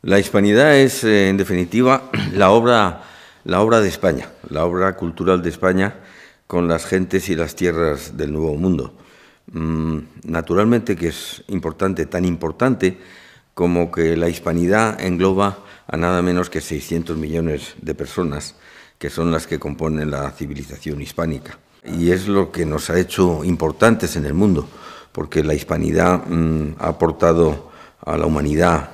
La hispanidad es, eh, en definitiva, la obra, la obra de España, la obra cultural de España con las gentes y las tierras del Nuevo Mundo. Mm, naturalmente que es importante, tan importante como que la hispanidad engloba a nada menos que 600 millones de personas que son las que componen la civilización hispánica. Y es lo que nos ha hecho importantes en el mundo, porque la hispanidad mm, ha aportado a la humanidad,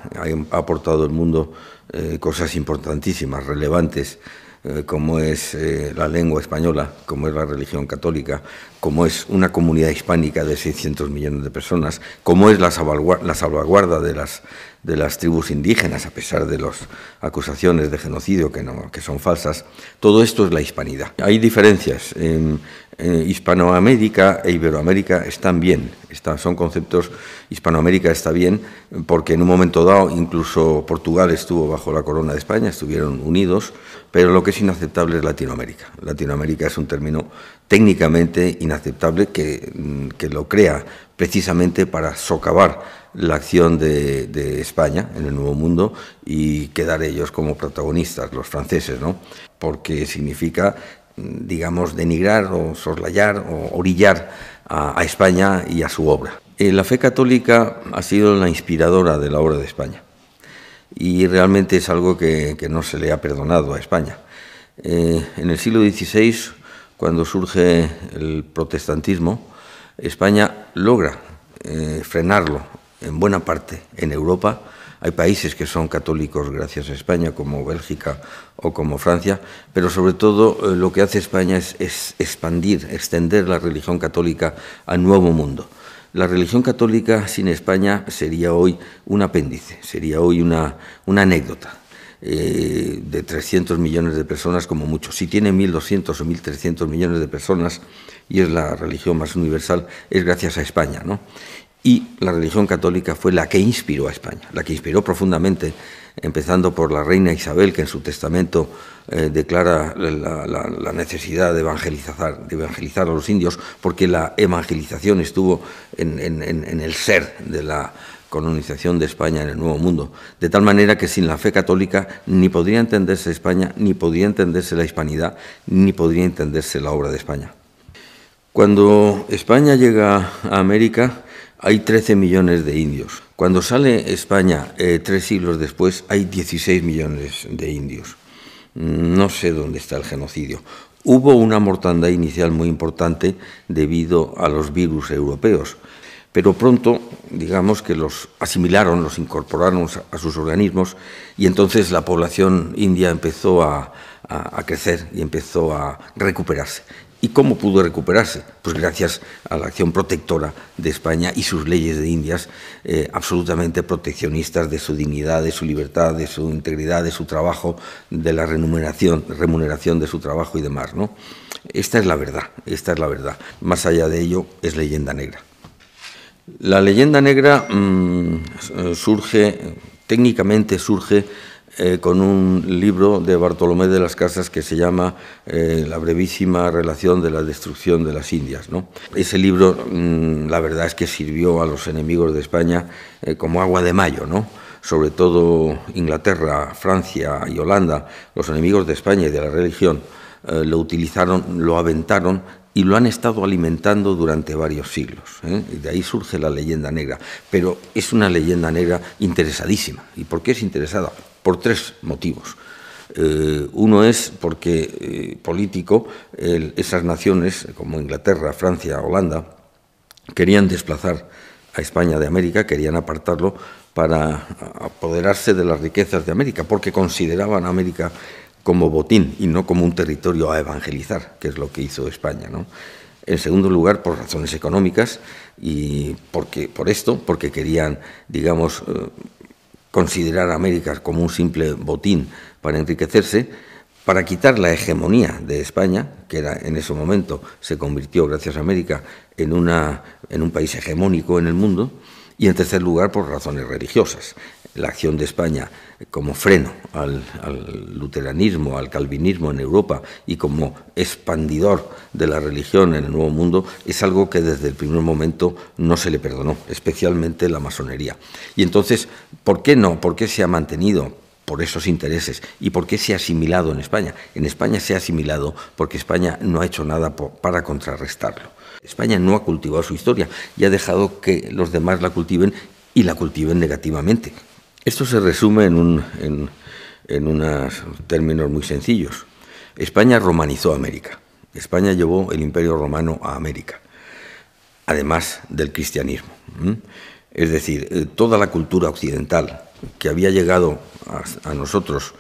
ha aportado al mundo eh, cosas importantísimas, relevantes eh, como es eh, la lengua española, como es la religión católica, como es una comunidad hispánica de 600 millones de personas, como es la salvaguarda, de, las, de las tribus indígenas, a pesar de las acusaciones de genocidio que, no, que son falsas, todo esto es la hispanidad. Hay diferencias eh, Hispanoamérica e Iberoamérica están bien. son conceptos, Hispanoamérica está bien, porque en un momento dado incluso Portugal estuvo bajo la corona de España, estuvieron unidos, pero lo que es inaceptable es Latinoamérica. Latinoamérica es un término técnicamente inaceptable que, mm, lo crea precisamente para socavar la acción de, de, España en el Nuevo Mundo y quedar ellos como protagonistas, los franceses, ¿no? Porque significa digamos, denigrar o soslayar o orillar a, España y a su obra. Eh, la fe católica ha sido la inspiradora de la obra de España y realmente es algo que, no se le ha perdonado a España. Eh, en el siglo XVI, cuando surge el protestantismo, España logra eh, frenarlo en buena parte en Europa hay países que son católicos gracias a España, como Bélgica o como Francia, pero sobre todo eh, lo que hace España es, expandir, extender la religión católica al nuevo mundo. La religión católica sin España sería hoy un apéndice, sería hoy una, anécdota. Eh, de 300 millones de personas como mucho. Si tiene 1.200 o 1.300 millones de personas y es la religión más universal, es gracias a España. ¿no? y la religión católica fue la que inspiró a España, la que inspiró profundamente, empezando por la reina Isabel, que en su testamento eh, declara la, necesidad de evangelizar, de evangelizar a los indios, porque la evangelización estuvo en, en el ser de la colonización de España en el Nuevo Mundo, de tal manera que sin la fe católica ni podría entenderse España, ni podría entenderse la hispanidad, ni podría entenderse la obra de España. Cuando España llega a América, hay 13 millones de indios. Cuando sale España, eh, tres siglos después, hay 16 millones de indios. Mm, no sé dónde está el genocidio. Hubo una mortandad inicial muy importante debido a los virus europeos, pero pronto, digamos que los asimilaron, los incorporaron a sus organismos y entonces la población india empezó a crecer y empezó a recuperarse. ¿Y cómo pudo recuperarse? Pues gracias a la acción protectora de España y sus leyes de Indias, eh, absolutamente proteccionistas de su dignidad, de su libertad, de su integridad, de su trabajo, de la remuneración, remuneración de su trabajo y demás. ¿no? Esta es la verdad, esta es la verdad. Más allá de ello, es leyenda negra. La leyenda negra mm, surge, técnicamente surge eh, con un libro de Bartolomé de las Casas que se llama eh, La brevísima relación de la destrucción de las Indias. Ese libro, mm, la verdad es que sirvió a los enemigos de España eh, como agua de mayo, sobre todo Inglaterra, Francia y Holanda, los enemigos de España y de la religión, lo utilizaron, lo aventaron y lo han estado alimentando durante varios siglos. de ahí surge la leyenda negra, pero es una leyenda negra interesadísima. ¿Y por qué es interesada? por tres motivos. Eh, uno es porque eh, político, esas naciones como Inglaterra, Francia, Holanda, querían desplazar a España de América, querían apartarlo para apoderarse de las riquezas de América, porque consideraban a América como botín y no como un territorio a evangelizar, que es lo que hizo España. ¿no? En segundo lugar, por razones económicas y porque, por esto, porque querían, digamos, eh, considerar a América como un simple botín para enriquecerse, para quitar la hegemonía de España, que en ese momento se convirtió, gracias a América, en un país hegemónico en el mundo, y en tercer lugar por razones religiosas. La acción de España como freno al, luteranismo, al calvinismo en Europa y como expandidor de la religión en el Nuevo Mundo es algo que desde el primer momento no se le perdonó, especialmente la masonería. Y entonces, ¿por qué no? ¿Por qué se ha mantenido? por esos intereses y por qué se ha asimilado en España. En España se ha asimilado porque España no ha hecho nada para contrarrestarlo. España no ha cultivado su historia y ha dejado que los demás la cultiven y la cultiven negativamente. Esto se resume en, unos términos muy sencillos. España romanizó América. España llevó el imperio romano a América, además del cristianismo. Es decir, eh, toda la cultura occidental que había llegado a, nosotros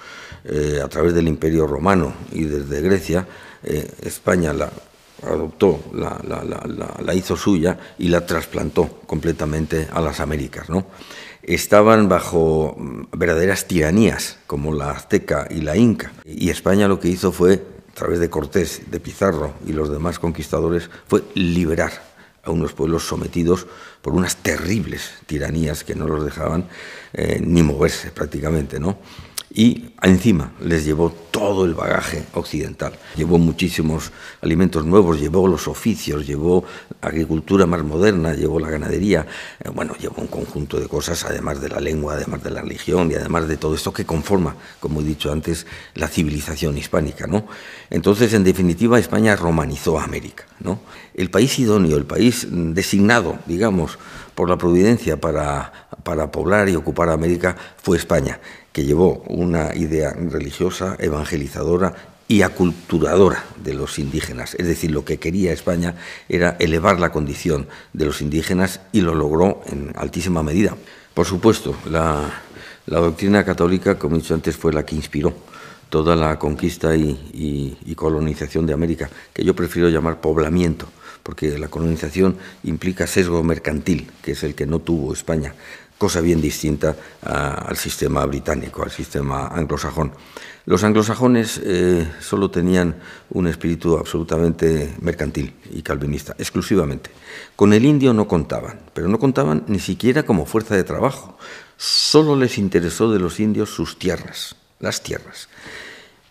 eh, a través del imperio romano y desde Grecia, eh, España la adoptó, la, hizo suya y la trasplantó completamente a las Américas. ¿no? Estaban bajo mm, verdaderas tiranías como la azteca y la inca. Y España lo que hizo fue, a través de Cortés, de Pizarro y los demás conquistadores, fue liberar a unos pueblos sometidos por unas terribles tiranías que no los dejaban eh, ni moverse prácticamente. ¿no? y encima les llevó todo el bagaje occidental. Llevó muchísimos alimentos nuevos, llevó los oficios, llevó agricultura más moderna, llevó la ganadería, eh, bueno, llevó un conjunto de cosas, además de la lengua, además de la religión y además de todo esto que conforma, como he dicho antes, la civilización hispánica, Entonces, en definitiva, España romanizó a América, El país idóneo, el país designado, digamos, por la providencia para para poblar y ocupar América fue España, que llevó una idea religiosa, evangelizadora y aculturadora de los indígenas. Es decir, lo que quería España era elevar la condición de los indígenas y lo logró en altísima medida. Por supuesto, la, doctrina católica, como he dicho antes, fue la que inspiró toda la conquista y colonización de América, que yo prefiero llamar poblamiento, porque la colonización implica sesgo mercantil, que es el que no tuvo España cosa bien distinta al sistema británico, al sistema anglosajón. Los anglosajones eh, solo tenían un espíritu absolutamente mercantil y calvinista, exclusivamente. Con el indio no contaban, pero no contaban ni siquiera como fuerza de trabajo. Solo les interesó de los indios sus tierras, las tierras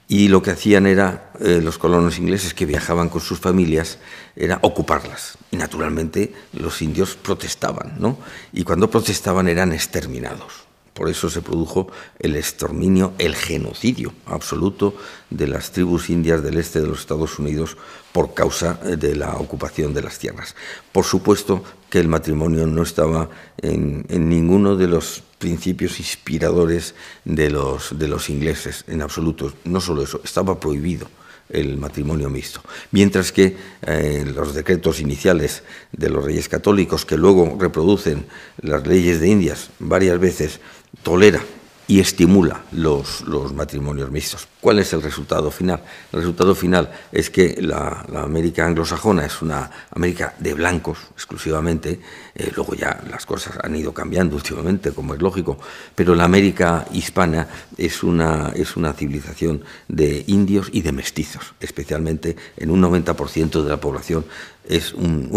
y lo que hacían era, eh, los colonos ingleses que viajaban con sus familias, era ocuparlas. Y naturalmente los indios protestaban, ¿no? Y cuando protestaban eran exterminados. Por eso se produjo el exterminio, el genocidio absoluto de las tribus indias del este de los Estados Unidos por causa eh, de la ocupación de las tierras. Por supuesto que el matrimonio no estaba en, ninguno de los principios inspiradores de los, de los ingleses, en absoluto. No solo eso, estaba prohibido el matrimonio mixto. Mientras que eh, los decretos iniciales de los reyes católicos, que luego reproducen las leyes de Indias varias veces, tolera y estimula los, los, matrimonios mixtos. ¿Cuál es el resultado final? El resultado final es que la, la América anglosajona es una América de blancos exclusivamente, eh, luego ya las cosas han ido cambiando últimamente, como es lógico, pero la América hispana es una, es una civilización de indios y de mestizos, especialmente en un 90% de la población es un,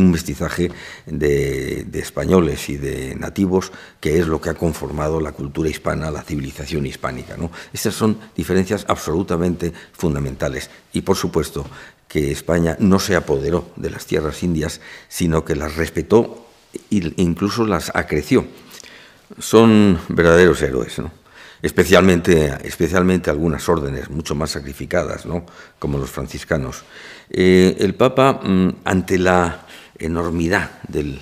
mestizaje de, de, españoles y de nativos que es lo que ha conformado la cultura hispana, la civilización hispánica. ¿no? Estas son diferencias absolutamente fundamentales y, por supuesto, que España no se apoderó de las tierras indias, sino que las respetó e incluso las acreció. Son verdaderos héroes, ¿no? especialmente, especialmente algunas órdenes mucho más sacrificadas, ¿no? como los franciscanos. Eh, el Papa, mm, ante la enormidad del,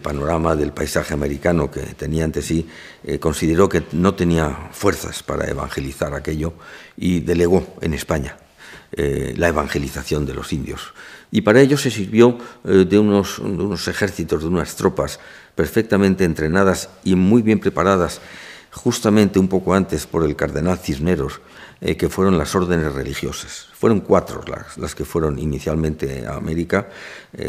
panorama del paisaje americano que tenía ante sí, eh, consideró que no tenía fuerzas para evangelizar aquello y delegó en España eh, la evangelización de los indios. Y para ello se sirvió eh, de, unos, ejércitos, de unas tropas perfectamente entrenadas y muy bien preparadas, justamente un poco antes por el cardenal Cisneros, eh, que fueron las órdenes religiosas. Fueron cuatro las, que fueron inicialmente a América,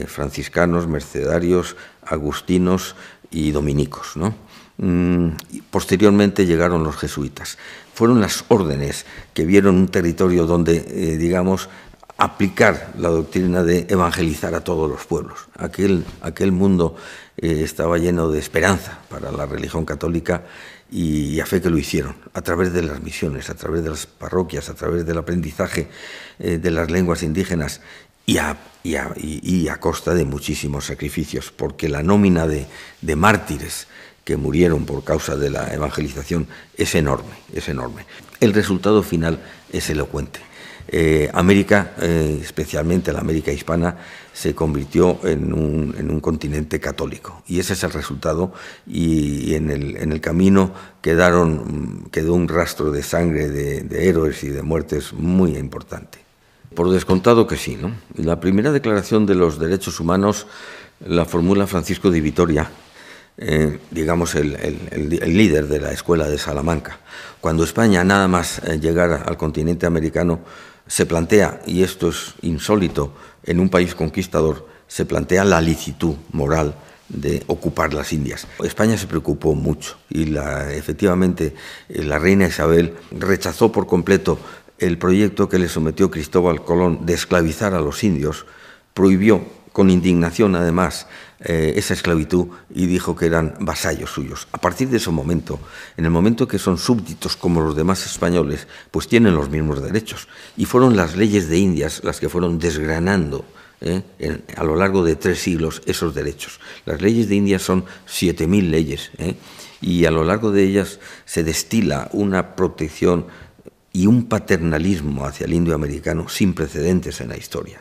franciscanos, mercedarios, agustinos y dominicos. ¿no? Mm, posteriormente llegaron los jesuitas. Fueron las órdenes que vieron un territorio donde, eh, digamos, aplicar la doctrina de evangelizar a todos los pueblos. Aquel, aquel mundo eh, estaba lleno de esperanza para la religión católica y a fe que lo hicieron, a través de las misiones, a través de las parroquias, a través del aprendizaje eh, de las lenguas indígenas y a, costa de muchísimos sacrificios, porque la nómina de mártires que murieron por causa de la evangelización es enorme, es enorme. El resultado final es elocuente. Eh, América, eh, especialmente la América hispana, se convirtió en un, continente católico. Y ese es el resultado. Y, en, el, camino quedaron, quedó un rastro de sangre, de, de héroes y de muertes muy importante. Por descontado que sí. ¿no? La primera declaración de los derechos humanos la formula Francisco de Vitoria eh, digamos, el, líder de la escuela de Salamanca. Cuando España, nada más eh, llegar al continente americano, se plantea, y esto es insólito, en un país conquistador, se plantea la licitud moral de ocupar las Indias. España se preocupó mucho y efectivamente eh, la reina Isabel rechazó por completo el proyecto que le sometió Cristóbal Colón de esclavizar a los indios, prohibió con indignación además eh, esa esclavitud y dijo que eran vasallos suyos. A partir de ese momento, en el momento que son súbditos como los demás españoles, pues tienen los mismos derechos. Y fueron las leyes de Indias las que fueron desgranando eh, a lo largo de tres siglos esos derechos. Las leyes de Indias son 7.000 leyes eh, y a lo largo de ellas se destila una protección y un paternalismo hacia el indio americano sin precedentes en la historia.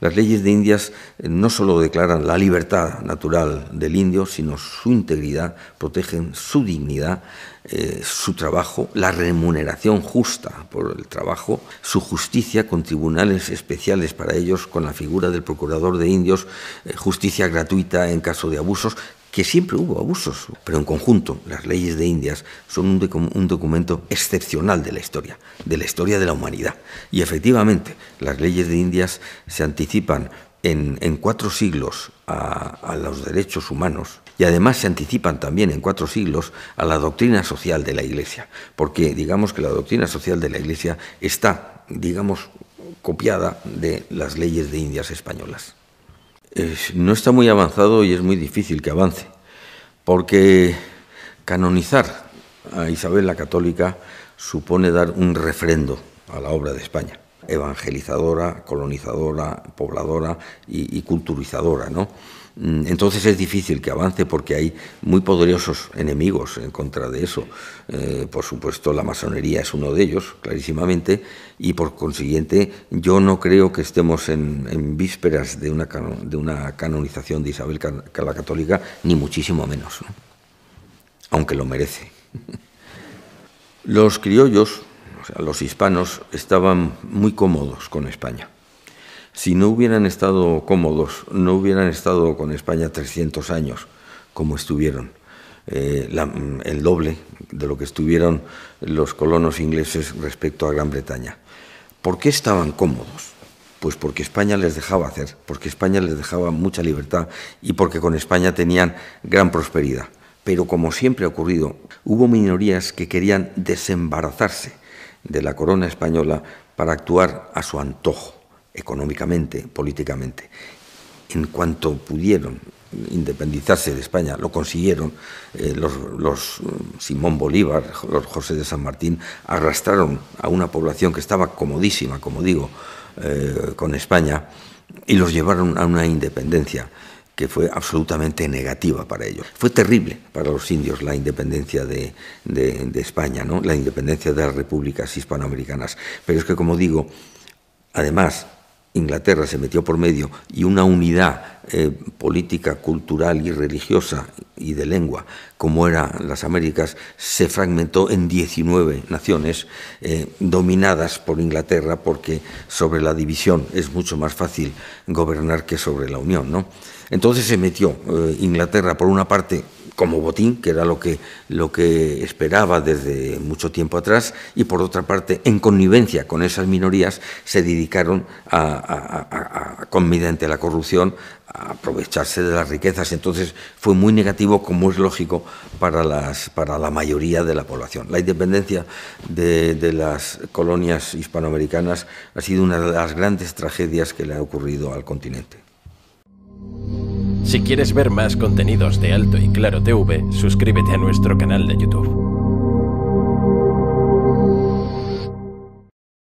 Las leyes de Indias eh, no solo declaran la libertad natural del indio, sino su integridad, protegen su dignidad, eh, su trabajo, la remuneración justa por el trabajo, su justicia con tribunales especiales para ellos, con la figura del procurador de indios, eh, justicia gratuita en caso de abusos, que siempre hubo abusos, pero en conjunto las leyes de Indias son un, documento excepcional de la historia, de la historia de la humanidad. Y efectivamente, las leyes de Indias se anticipan en, cuatro siglos a los derechos humanos y además se anticipan también en cuatro siglos a la doctrina social de la Iglesia, porque digamos que la doctrina social de la Iglesia está, digamos, copiada de las leyes de Indias españolas no está muy avanzado y es muy difícil que avance, porque canonizar a Isabel la Católica supone dar un refrendo a la obra de España, evangelizadora, colonizadora, pobladora y, y culturizadora, ¿no? Mm, entonces es difícil que avance porque hay muy poderosos enemigos en contra de eso. Eh, por supuesto, la masonería es uno de ellos, clarísimamente, y por consiguiente yo no creo que estemos en, vísperas de una, de una canonización de Isabel la Católica, ni muchísimo menos, aunque lo merece. Los criollos, o sea, los hispanos, estaban muy cómodos con España si no hubieran estado cómodos, no hubieran estado con España 300 años como estuvieron, eh, mm, el doble de lo que estuvieron los colonos ingleses respecto a Gran Bretaña. ¿Por qué estaban cómodos? Pues porque España les dejaba hacer, porque España les dejaba mucha libertad y porque con España tenían gran prosperidad. Pero como siempre ha ocurrido, hubo minorías que querían desembarazarse de la corona española para actuar a su antojo económicamente, políticamente. En cuanto pudieron independizarse de España, lo consiguieron, eh, los, eh, Simón Bolívar, los José de San Martín, arrastraron a una población que estaba comodísima, como digo, eh, con España, y los llevaron a una independencia que fue absolutamente negativa para ellos. Fue terrible para los indios la independencia de, de España, ¿no? la independencia de las repúblicas hispanoamericanas. Pero es que, como digo, además Inglaterra se metió por medio y una unidad eh, política, cultural y religiosa y de lengua, como eran las Américas, se fragmentó en 19 naciones eh, dominadas por Inglaterra, porque sobre la división es mucho más fácil gobernar que sobre la unión. ¿no? Entonces se metió eh, Inglaterra, por una parte, como botín, que era lo que, lo que esperaba desde mucho tiempo atrás, y por otra parte, en connivencia con esas minorías, se dedicaron a, a, a, la corrupción, a aprovecharse de las riquezas. Entonces fue muy negativo, como es lógico, para, las, para la mayoría de la población. La independencia de, de las colonias hispanoamericanas ha sido una de las grandes tragedias que le ha ocurrido al continente. Si quieres ver más contenidos de Alto y Claro TV, suscríbete a nuestro canal de YouTube.